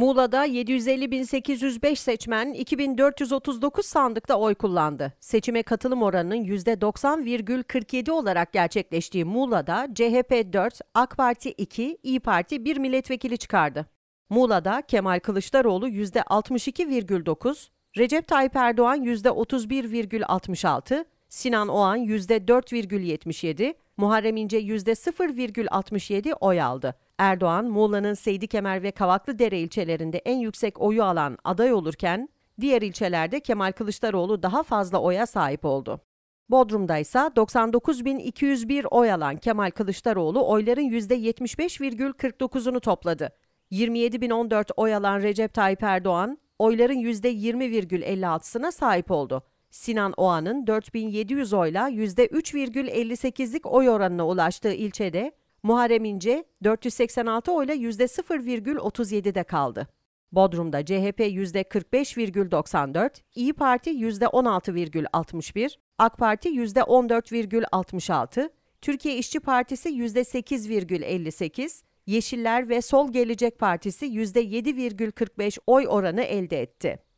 Muğla'da 750.805 seçmen 2439 sandıkta oy kullandı. Seçime katılım oranının %90,47 olarak gerçekleştiği Muğla'da CHP 4, AK Parti 2, İyi Parti 1 milletvekili çıkardı. Muğla'da Kemal Kılıçdaroğlu %62,9, Recep Tayyip Erdoğan %31,66, Sinan Oğan %4,77, Muharrem İnce %0,67 oy aldı. Erdoğan, Muğla'nın Seydi Kemer ve Kavaklıdere ilçelerinde en yüksek oyu alan aday olurken, diğer ilçelerde Kemal Kılıçdaroğlu daha fazla oya sahip oldu. Bodrum'da ise 99.201 oy alan Kemal Kılıçdaroğlu oyların %75,49'unu topladı. 27.014 oy alan Recep Tayyip Erdoğan oyların %20,56'sına sahip oldu. Sinan Oğan'ın 4700 oyla %3,58'lik oy oranına ulaştığı ilçede Muharrem İnce 486 oyla %0,37'de kaldı. Bodrum'da CHP %45,94, İyi Parti %16,61, AK Parti %14,66, Türkiye İşçi Partisi %8,58, Yeşiller ve Sol Gelecek Partisi %7,45 oy oranı elde etti.